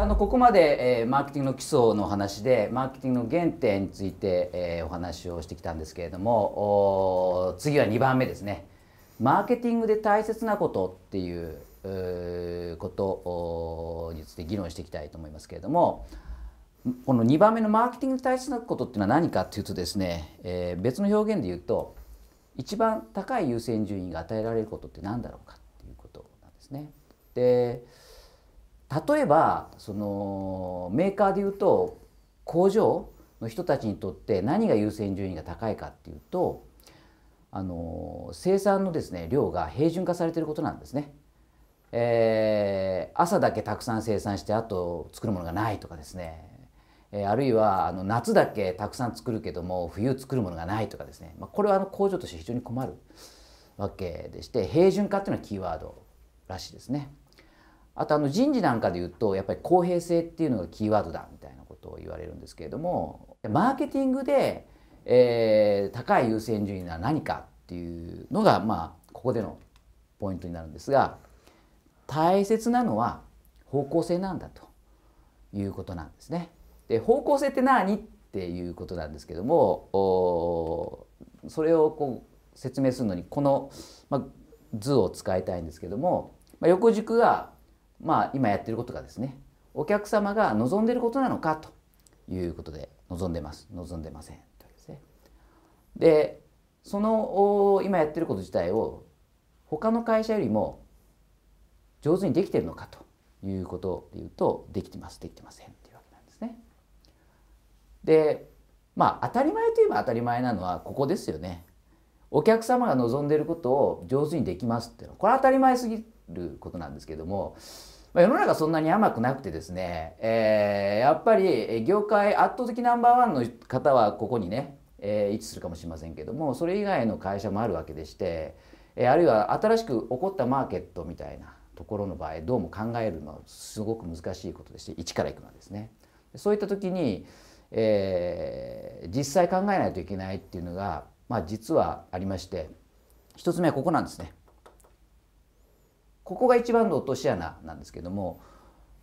あのここまで、えー、マーケティングの基礎の話でマーケティングの原点について、えー、お話をしてきたんですけれども次は2番目ですねマーケティングで大切なことっていうことについて議論していきたいと思いますけれどもこの2番目のマーケティングに対切なことっていうのは何かっていうとですね、えー、別の表現で言うと一番高い優先順位が与えられることって何だろうかっていうことなんですね。で例えばそのメーカーでいうと工場の人たちにとって何が優先順位が高いかっていうとあの生産のですね量が平準化されていることなんですね。えー、朝だけたくさん生産してあと作るものがないとかですね、えー、あるいはあの夏だけたくさん作るけども冬作るものがないとかですね、まあ、これはあの工場として非常に困るわけでして平準化っていうのはキーワードらしいですね。あとあの人事なんかで言うとやっぱり公平性っていうのがキーワードだみたいなことを言われるんですけれどもマーケティングで、えー、高い優先順位は何かっていうのがまあここでのポイントになるんですが大切なのは方向性なんだということなんですね。で方向性って何っていうことなんですけどもそれをこう説明するのにこの、まあ、図を使いたいんですけども、まあ、横軸がまあ、今やってることがですねお客様が望んでることなのかということで望んでます望んでませんというですね。でその今やってること自体を他の会社よりも上手にできてるのかということで言うとできてますできてませんっていうわけなんですね。でまあ当たり前といえば当たり前なのはここですよね。お客様が望んでることを上手にできますっていうのはこれは当たり前すぎることなんですけども、まあ、世の中そんなに甘くなくてですね、えー、やっぱり業界圧倒的ナンバーワンの方はここにね、えー、位置するかもしれませんけどもそれ以外の会社もあるわけでして、えー、あるいは新しく起こったマーケットみたいなところの場合どうも考えるのはすごく難しいことでして一からいくのはですね。そういった時に、えー、実際考えないといけないっていうのが、まあ、実はありまして一つ目はここなんですね。ここが一番の落とし穴なんですけども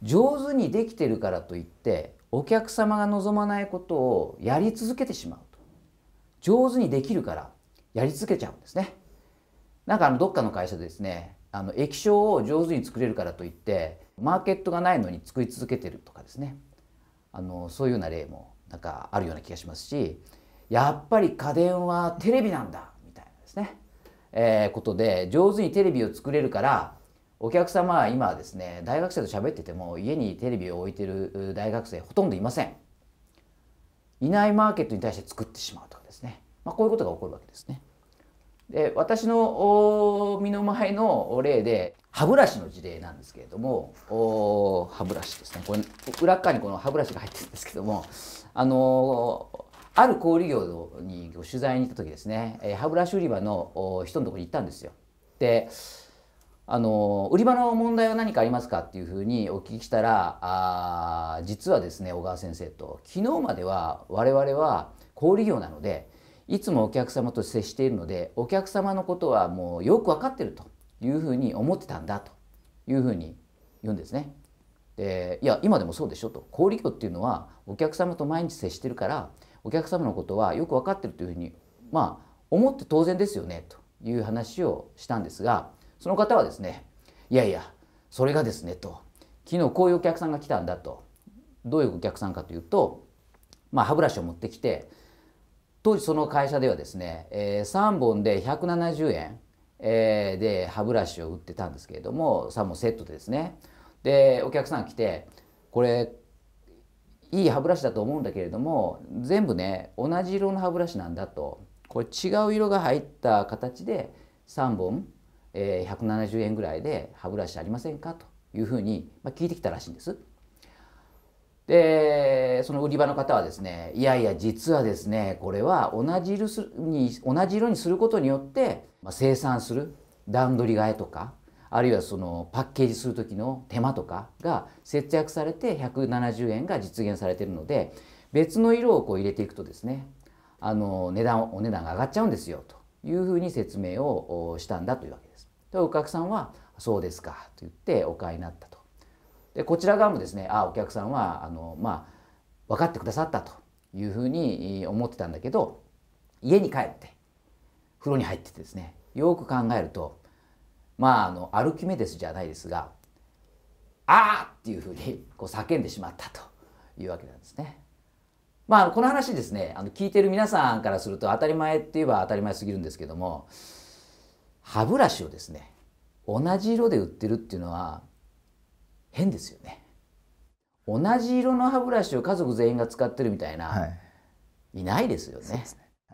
上手にできてるからといってお客様が望まないことをやり続けてしまうと上手にできるからやり続けちゃうんですねなんかあのどっかの会社でですねあの液晶を上手に作れるからといってマーケットがないのに作り続けてるとかですねあのそういうような例もなんかあるような気がしますしやっぱり家電はテレビなんだみたいなですね、えー、ことで上手にテレビを作れるからお客様は今ですね大学生と喋ってても家にテレビを置いてる大学生ほとんどいませんいないマーケットに対して作ってしまうとかですね、まあ、こういうことが起こるわけですねで私の身の前の例で歯ブラシの事例なんですけれども歯ブラシですねこれ裏側にこの歯ブラシが入ってるんですけどもあのある小売業に取材に行った時ですね歯ブラシ売り場の人のところに行ったんですよであの売り場の問題は何かありますかっていうふうにお聞きしたらあ実はですね小川先生と昨日までは我々は小売業なのでいつもお客様と接しているのでお客様のことはもうよく分かってるというふうに思ってたんだというふうに言うんですね。でいや今でもそうでしょと小売業っていうのはお客様と毎日接してるからお客様のことはよく分かってるというふうにまあ思って当然ですよねという話をしたんですがその方はですね、いやいや、それがですね、と、昨日こういうお客さんが来たんだと、どういうお客さんかというと、まあ、歯ブラシを持ってきて、当時その会社ではですね、えー、3本で170円、えー、で歯ブラシを売ってたんですけれども、3本セットでですね、で、お客さん来て、これ、いい歯ブラシだと思うんだけれども全部ね同じ色の歯ブラシなんだとこれ違う色が入った形で3本えー、170円ぐらいで歯ブラシありませんかというふうに、まあ、聞いてきたらしいんです。でその売り場の方はですねいやいや実はですねこれは同じ色に同じ色にすることによって、まあ、生産する段取り替えとかあるいはそのパッケージする時の手間とかが節約されて170円が実現されているので別の色をこう入れていくとですねあの値段お値段が上がっちゃうんですよというふうに説明をしたんだというわけです。でお客さんは「そうですか」と言ってお買いになったと。でこちら側もですねあお客さんはあの、まあ、分かってくださったというふうに思ってたんだけど家に帰って風呂に入っててですねよく考えるとまああの歩き目ですじゃないですが「ああ!」っていうふうにこう叫んでしまったというわけなんですね。まあ、この話ですねあの聞いてる皆さんからすると当たり前って言えば当たり前すぎるんですけども歯ブラシをですね同じ色で売ってるっていうのは変ですよね同じ色の歯ブラシを家族全員が使ってるみたいな、はい、いないですよね。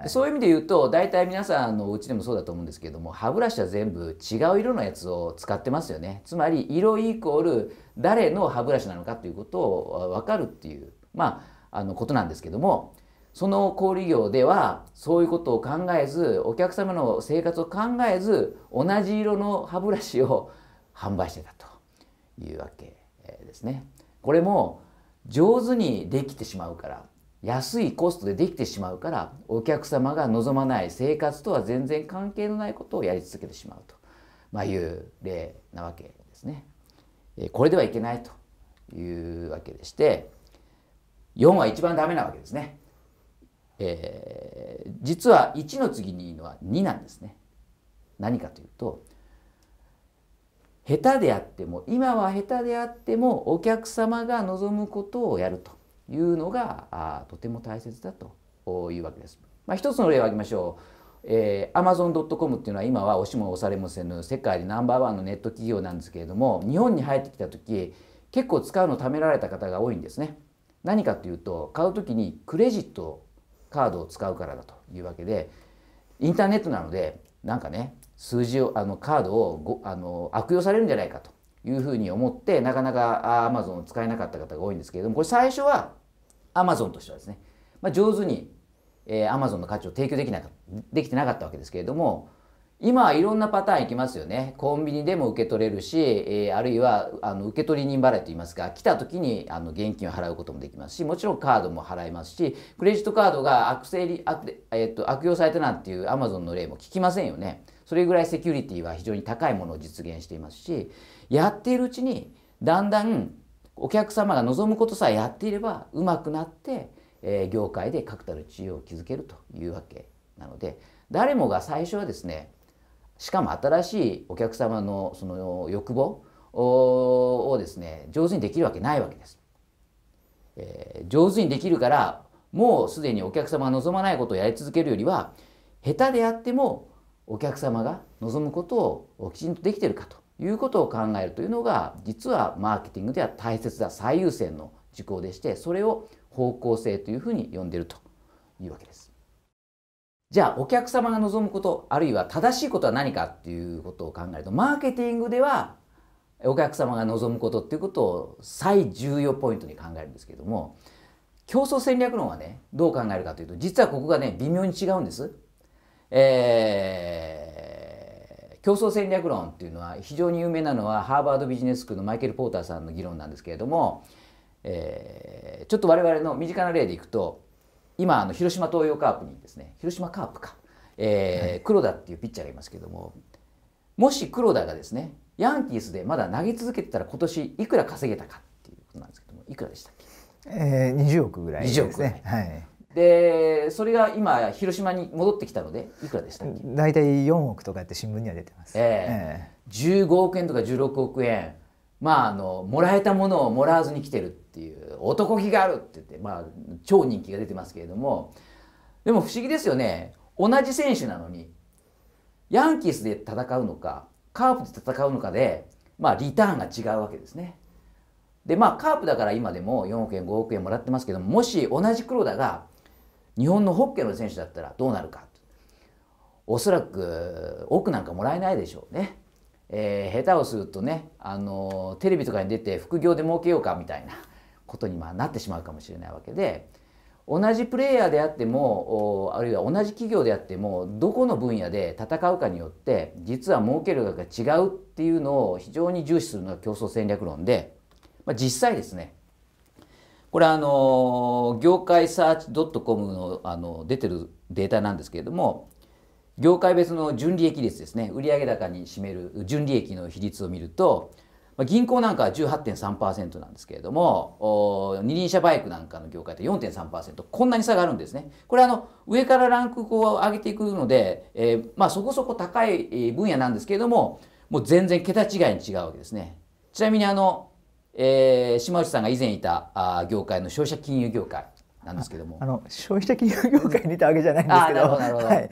そう、ねはい、いう意味で言うと大体皆さんのお家でもそうだと思うんですけども歯ブラシは全部違う色のやつを使ってますよねつまり色イコール誰の歯ブラシなのかということを分かるっていうまああのことなんですけどもその小売業ではそういうことを考えずお客様の生活を考えず同じ色の歯ブラシを販売してたというわけですね。これも上手にできてしまうから安いコストでできてしまうからお客様が望まない生活とは全然関係のないことをやり続けてしまうと、まあ、いう例なわけですね。これではいけないというわけでして4は一番ダメなわけですね。えー、実は1の次にいいのは2なんですね。何かというと下手であっても今は下手であってもお客様が望むことをやるというのがあとても大切だというわけです。まあ、一つの例を挙げましょう。えー、Amazon.com っていうのは今は押しも押されもせぬ世界でナンバーワンのネット企業なんですけれども日本に入ってきた時結構使うのためられた方が多いんですね。何かというと買う時にクレジットカードを使うからだというわけでインターネットなのでなんかね数字をあのカードをごあの悪用されるんじゃないかというふうに思ってなかなかアマゾンを使えなかった方が多いんですけれどもこれ最初はアマゾンとしてはですね、まあ、上手に、えマゾンの価値を提供できなかできてなかったわけですけれども今はいろんなパターンいきますよね。コンビニでも受け取れるし、えー、あるいはあの受取人払いと言いますか、来た時にあの現金を払うこともできますし、もちろんカードも払いますし、クレジットカードが悪性悪、えー、っと悪用されたなんていう Amazon の例も聞きませんよね。それぐらいセキュリティは非常に高いものを実現していますし、やっているうちにだんだんお客様が望むことさえやっていればうまくなって、えー、業界で確たる地位を築けるというわけなので、誰もが最初はですねしかも新しいお客様のその欲望をですね上手にできるわけないわけです。えー、上手にできるからもうすでにお客様が望まないことをやり続けるよりは下手であってもお客様が望むことをきちんとできてるかということを考えるというのが実はマーケティングでは大切な最優先の事項でしてそれを方向性というふうに呼んでるというわけです。じゃあお客様が望むことあるいは正しいことは何かっていうことを考えるとマーケティングではお客様が望むことっていうことを最重要ポイントに考えるんですけども競争戦略論はねどう考えるかというと実はここがね微妙に違うんです。えー、競争戦略論っていうのは非常に有名なのはハーバードビジネススクールのマイケル・ポーターさんの議論なんですけれども、えー、ちょっと我々の身近な例でいくと今あの広島東洋カープにですね広島カープか、えー、黒田っていうピッチャーがいますけどももし黒田がですねヤンキースでまだ投げ続けてたら今年いくら稼げたかっていうことなんですけどもいくらでしたっけえー、20億ぐらいですね。はい、でそれが今広島に戻ってきたのでいくらでしたっけ大体4億とかって新聞には出てます。えーえー、15億円とか16億円まあ、あのもらえたものをもらわずに来てるっていう男気があるって言って、まあ、超人気が出てますけれどもでも不思議ですよね同じ選手なのにヤンキースで戦うのかカープで戦うのかで、まあ、リターンが違うわけですね。でまあカープだから今でも4億円5億円もらってますけどももし同じ黒田が日本のホッケーの選手だったらどうなるかおそらく億なんかもらえないでしょうね。えー、下手をするとね、あのテレビとかに出て副業で儲けようかみたいな ことにまなってしまうかもしれないわけで同じプレイヤーであってもあるいは同じ企業であってもどこの分野で戦うかによって実は儲ける額が違うっていうのを非常に重視するのが競争戦略論で、まあ、実際ですねこれあの業界サーチ .com のあの出てるデータなんですけれども業界別の純利益率ですね売上高に占める純利益の比率を見ると銀行なんかは18.3%なんですけれども二輪車バイクなんかの業界って4.3%こんなに差があるんですねこれあの上からランクを上げていくので、えー、まあ、そこそこ高い分野なんですけれどももう全然桁違いに違うわけですねちなみにあの、えー、島内さんが以前いたあ業界の消費者金融業界なんですけどもあの消費者金融業界にいたわけじゃないんですけどはい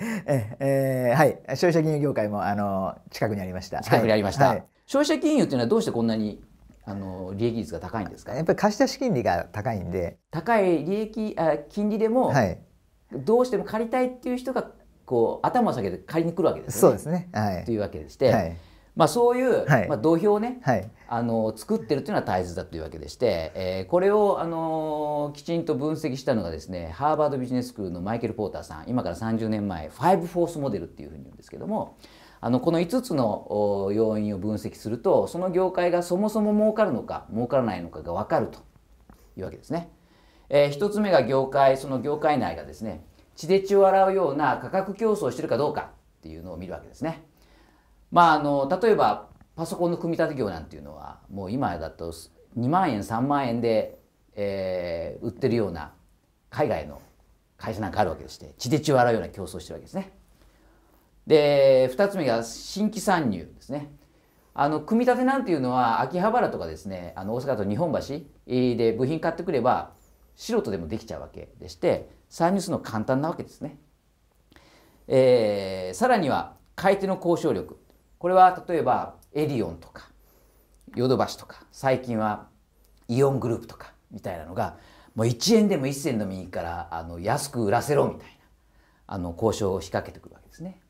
えー、はい、消費者金融業界もあの近くにありました近くにありました、はい消費者金融っていうのはどうしてこんなにあの利益率が高いんですかやっぱり貸し出し金利が高いんで高い利益あ金利でも、はい、どうしても借りたいっていう人がこう頭を下げて借りに来るわけですね。そうですね、はい、というわけでして、はいまあ、そういう、はい、まあ、土俵をね、はい、あの作ってるというのは大切だというわけでして、えー、これを、あのきちんと分析したのがですねハーバードビジネススクールのマイケル・ポーターさん今から30年前ファイブフォースモデルっていうふうに言うんですけどもあのこの5つの要因を分析するとその業界がそもそも儲かるのか儲からないのかが分かるというわけですね。えー、1つ目が業界その業界内がですね血で血を洗うような価格競争をしてるかどうかっていうのを見るわけですね。まあ、あの例えばパソコンの組み立て業なんていうのはもう今だと2万円3万円で、えー、売ってるような海外の会社なんかあるわけでして血で血を洗うような競争してるわけですね。で2つ目が新規参入ですね。あの組み立てなんていうのは秋葉原とかですねあの大阪と日本橋で部品買ってくれば素人でもできちゃうわけでして参入するの簡単なわけですね。えー、さらには買い手の交渉力これは例えばエディオンとかヨドバシとか最近はイオングループとかみたいなのがもう1円でも1銭でもいいからあの安く売らせろみたいなあの交渉を仕掛けてくるわけですね。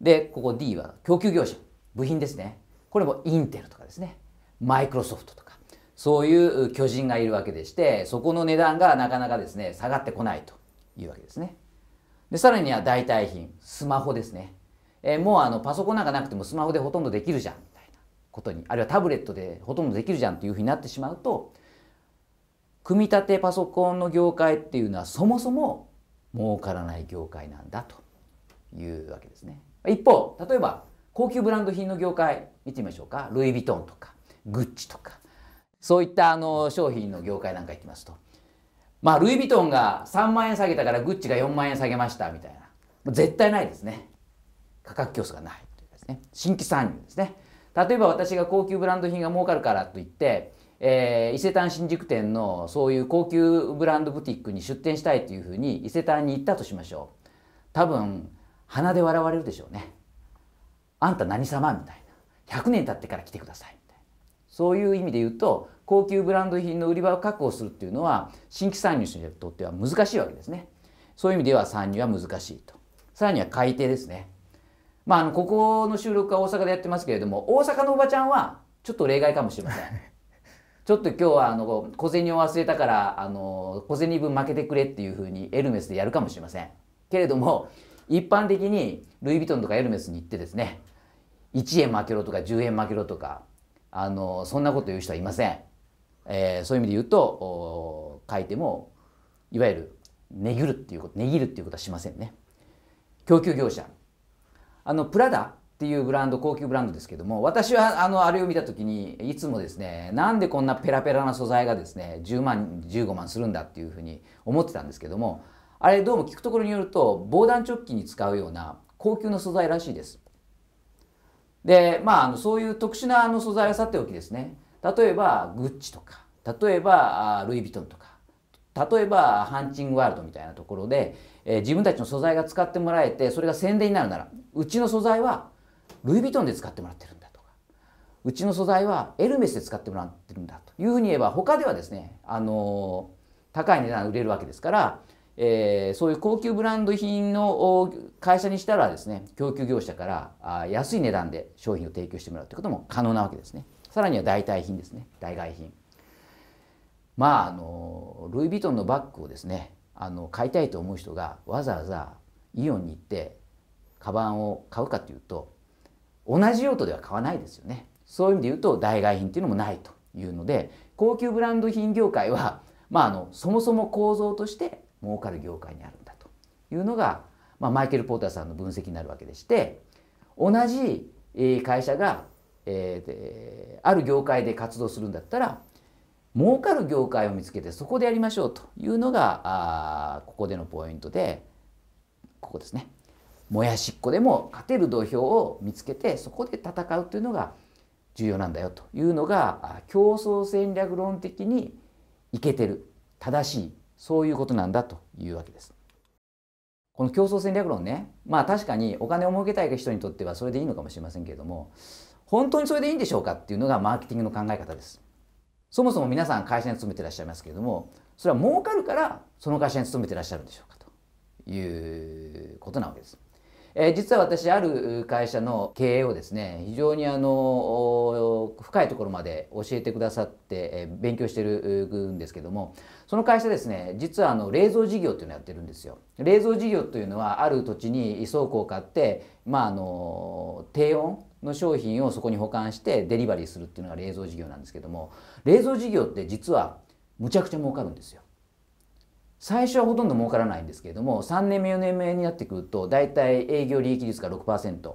でここ D は供給業者部品ですねこれもインテルとかですねマイクロソフトとかそういう巨人がいるわけでしてそこの値段がなかなかですね下がってこないというわけですね。でさらには代替品スマホですねえー、もうあのパソコンなんかなくてもスマホでほとんどできるじゃんみたいなことにあるいはタブレットでほとんどできるじゃんっていうふうになってしまうと組み立てパソコンの業界っていうのはそもそも儲からない業界なんだというわけですね。一方例えば高級ブランド品の業界見てみましょうかルイ・ヴィトンとかグッチとかそういったあの商品の業界なんか行きますとまあルイ・ヴィトンが3万円下げたからグッチが4万円下げましたみたいな絶対ないですね価格競争がないというですね新規参入ですね例えば私が高級ブランド品が儲かるからといって、えー、伊勢丹新宿店のそういう高級ブランドブティックに出店したいというふうに伊勢丹に行ったとしましょう多分鼻で笑われるでしょうねあんた何様みたいな100年経ってから来てくださいみたいなそういう意味で言うと高級ブランド品の売り場を確保するっていうのは新規参入者にとっては難しいわけですねそういう意味では参入は難しいとさらには改定ですねまあ、あの、ここの収録は大阪でやってますけれども、大阪のおばちゃんは、ちょっと例外かもしれません。ちょっと今日は、あの、小銭を忘れたから、あの、小銭分負けてくれっていうふうにエルメスでやるかもしれません。けれども、一般的にルイ・ヴィトンとかエルメスに行ってですね、1円負けろとか10円負けろとか、あの、そんなこと言う人はいません。えー、そういう意味で言うと、書いても、いわゆる、値切るっていうこと、値切るっていうことはしませんね。供給業者。あのプラダっていうブランド高級ブランドですけども私はあのあれを見た時にいつもですねなんでこんなペラペラな素材がですね10万15万するんだっていうふうに思ってたんですけどもあれどうも聞くところによると防弾チョッキに使うような高級の素材らしいです。でまああのそういう特殊なあの素材はさておきですね例えばグッチとか例えばルイ・ヴィトンとか例えばハンチングワールドみたいなところで、えー、自分たちの素材が使ってもらえてそれが宣伝になるならうちの素材はルイ・ヴィトンで使ってもらってるんだとかうちの素材はエルメスで使ってもらってるんだというふうに言えば他ではですね、あのー、高い値段売れるわけですから、えー、そういう高級ブランド品の会社にしたらですね供給業者からあ安い値段で商品を提供してもらうということも可能なわけですね。さらには代替品ですね代替品。まああのルイ・ヴィトンのバッグをですねあの買いたいと思う人がわざわざイオンに行ってカバンを買うかというと同じ用途では買わないですよねそういう意味で言うと代替品っていうのもないというので高級ブランド品業界は、まあ、あのそもそも構造として儲かる業界にあるんだというのが、まあ、マイケル・ポーターさんの分析になるわけでして同じ会社が、えー、ある業界で活動するんだったら儲かる業界を見つけてそこでやりましょうというのがあここでのポイントでここですねもやしっこでも勝てる土俵を見つけてそこで戦うというのが重要なんだよというのが競争戦略論的にいけてる正しいそういうことなんだというわけです。この競争戦略論ねまあ確かにお金を儲けたい人にとってはそれでいいのかもしれませんけれども本当にそれでいいんでしょうかっていうのがマーケティングの考え方です。そもそも皆さん会社に勤めてらっしゃいますけれどもそれは儲かるからその会社に勤めてらっしゃるんでしょうかということなわけです。えー、実は私ある会社の経営をですね非常にあの深いところまで教えてくださって、えー、勉強してるんですけどもその会社ですね実はあの冷蔵事業っていうのをやってるんですよ。冷蔵事業というのはある土地に倉庫を買って、まあ、あの低温の商品をそこに保管してデリバリーするっていうのが冷蔵事業なんですけども冷蔵事業って実はむちゃくちゃ儲かるんですよ。最初はほとんど儲からないんですけれども3年目4年目になってくると大体営業利益率が6%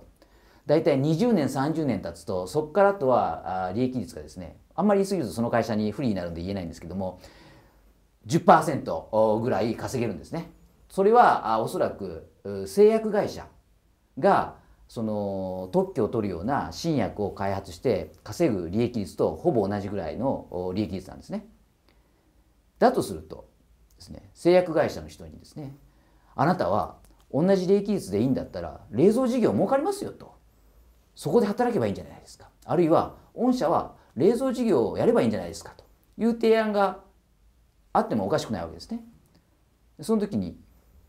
大体20年30年経つとそこからとは利益率がですねあんまり言い過ぎるとその会社に不利になるんで言えないんですけども10%ぐらい稼げるんですね。それはおそらく製薬会社がその特許を取るような新薬を開発して稼ぐ利益率とほぼ同じぐらいの利益率なんですね。だとするとですね製薬会社の人にですねあなたは同じ利益率でいいんだったら冷蔵事業儲かりますよとそこで働けばいいんじゃないですかあるいは御社は冷蔵事業をやればいいんじゃないですかという提案があってもおかしくないわけですね。その時に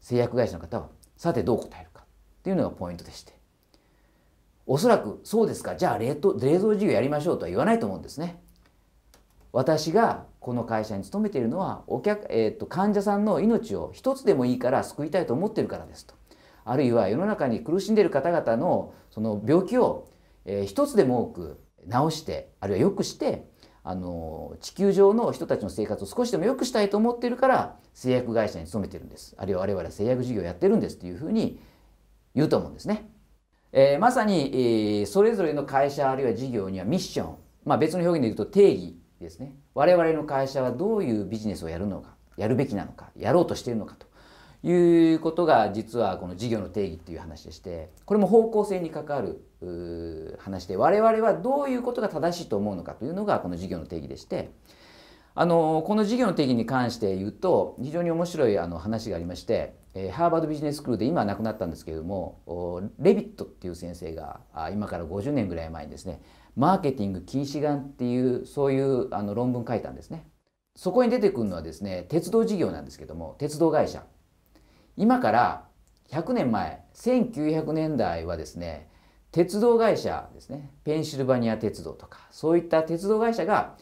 製薬会社の方はさてどう答えるかっていうのがポイントでしておそらくそうですかじゃあ冷凍冷蔵事業やりましょうとは言わないと思うんですね。私がこの会社に勤めているのはお客、えーと、患者さんの命を一つでもいいから救いたいと思ってるからですと。あるいは世の中に苦しんでいる方々のその病気を、えー、一つでも多く治してあるいは良くしてあの地球上の人たちの生活を少しでも良くしたいと思っているから製薬会社に勤めてるんですあるいは我々は製薬事業をやってるんですというふうに言うと思うんですね。えー、まさに、えー、それぞれの会社あるいは事業にはミッション、まあ、別の表現で言うと定義ですね我々の会社はどういうビジネスをやるのかやるべきなのかやろうとしているのかということが実はこの事業の定義っていう話でしてこれも方向性に関わる話で我々はどういうことが正しいと思うのかというのがこの事業の定義でしてあのこの事業の定義に関して言うと非常に面白いあの話がありましてえハーバードビジネススクールで今は亡くなったんですけれどもレビットっていう先生が今から50年ぐらい前にですねマーケティング禁止眼っていうそういうあの論文書いたんですねそこに出てくるのはですね鉄道事業なんですけども鉄道会社今から100年前1900年代はですね鉄道会社ですねペンシルバニア鉄道とかそういった鉄道会社が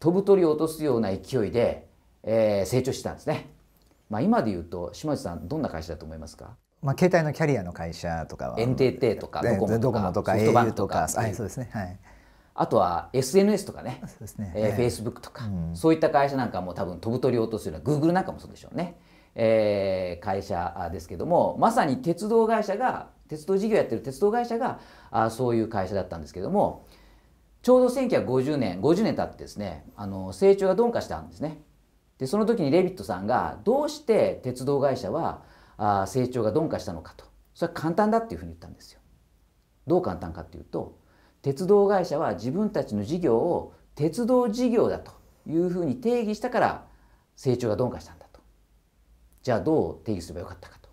飛ぶ鳥を落とすような勢いで、えー、成長してたんですねまあ、今で言うと島内さんどんな会社だと思いますかまあ、携帯のキャリアの会社とかは NTT とかドコモとかとかバとか、はあとは SNS とかねそうですね、えー、Facebook とか、うん、そういった会社なんかも多分飛ぶ鳥を落とすような Google なんかもそうでしょうね、えー、会社ですけどもまさに鉄道会社が鉄道事業やってる鉄道会社があそういう会社だったんですけどもちょうど1950年50年経ってですねあの成長が鈍化したんですね。でその時にレビットさんがどうして鉄道会社はあ成長が鈍化したのかとそれは簡単だっていうふうに言ったんですよ。どう簡単かっていうと鉄道会社は自分たちの事業を鉄道事業だというふうに定義したから成長が鈍化したんだと。じゃあどう定義すればよかったかと。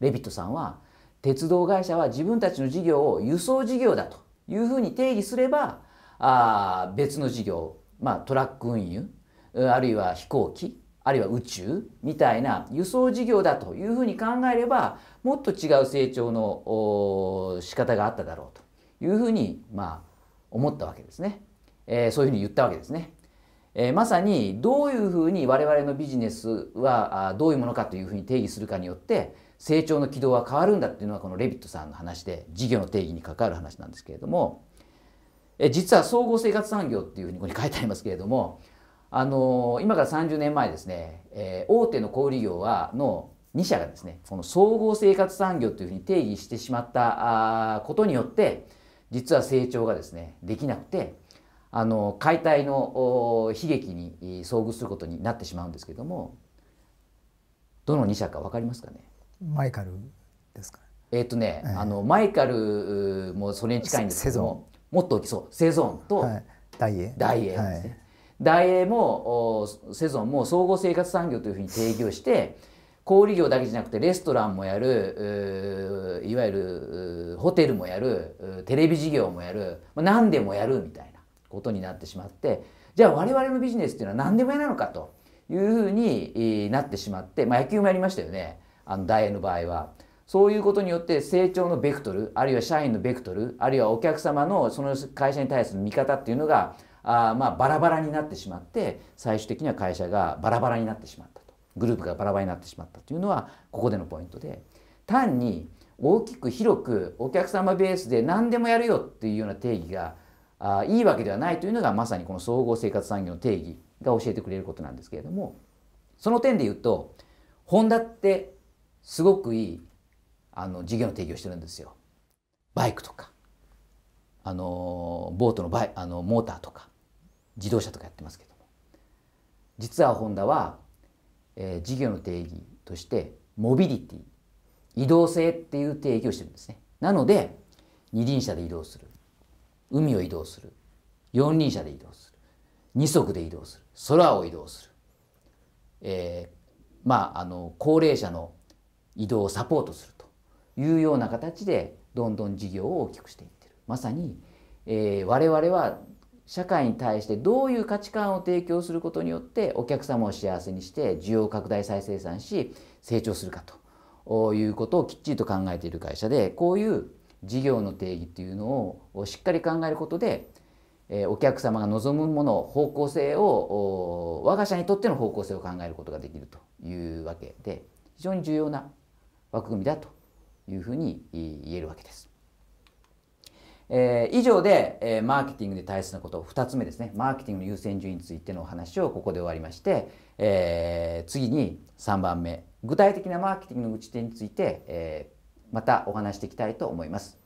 レビットさんは鉄道会社は自分たちの事業を輸送事業だというふうに定義すればあ別の事業、まあ、トラック運輸あるいは飛行機あるいは宇宙みたいな輸送事業だというふうに考えればもっと違う成長の仕方があっただろうというふうにまあ思ったわけですね、えー、そういうふうに言ったわけですね、えー、まさにどういうふうに我々のビジネスはどういうものかというふうに定義するかによって成長の軌道は変わるんだっていうのはこのレビットさんの話で事業の定義に関わる話なんですけれども、え実は総合生活産業っていうふうにここに書いてありますけれどもあの今から30年前ですね、えー、大手の小売業はの2社がですねこの総合生活産業というふうに定義してしまったあことによって実は成長がですねできなくてあの解体の悲劇に遭遇することになってしまうんですけれどもどの2社か分かりますかねマイカルですか、ね、えー、っとね、えー、あのマイカルもそれに近いんですけどももっと大きそうセゾンとダイエー、ダイエーですね、はい大英もセゾンも総合生活産業というふうに定義をして小売業だけじゃなくてレストランもやるいわゆるホテルもやるテレビ事業もやる何でもやるみたいなことになってしまってじゃあ我々のビジネスっていうのは何でもやなのかというふうになってしまって、まあ、野球もやりましたよねあの大英の場合は。そういうことによって成長のベクトルあるいは社員のベクトルあるいはお客様のその会社に対する見方っていうのがあまあバラバラになってしまって最終的には会社がバラバラになってしまったとグループがバラバラになってしまったというのはここでのポイントで単に大きく広くお客様ベースで何でもやるよっていうような定義があいいわけではないというのがまさにこの総合生活産業の定義が教えてくれることなんですけれどもその点で言うとホンダってすごくいいあの事業の定義をしてるんですよ。バイクとか、あのボートのバイあのモーターとか自動車とかやってますけども実はホンダは、えー、事業の定義としてモビリティ移動性っていう定義をしてるんですねなので二輪車で移動する海を移動する四輪車で移動する二足で移動する空を移動する、えー、まああの高齢者の移動をサポートするというような形でどんどん事業を大きくしていってるまさに、えー、我々は社会に対してどういう価値観を提供することによってお客様を幸せにして需要拡大再生産し成長するかということをきっちりと考えている会社でこういう事業の定義っていうのをしっかり考えることでお客様が望むもの方向性を我が社にとっての方向性を考えることができるというわけで非常に重要な枠組みだというふうに言えるわけです。えー、以上で、えー、マーケティングで大切なこと2つ目ですねマーケティングの優先順位についてのお話をここで終わりまして、えー、次に3番目具体的なマーケティングの打ち手について、えまたお話していきたいと思います。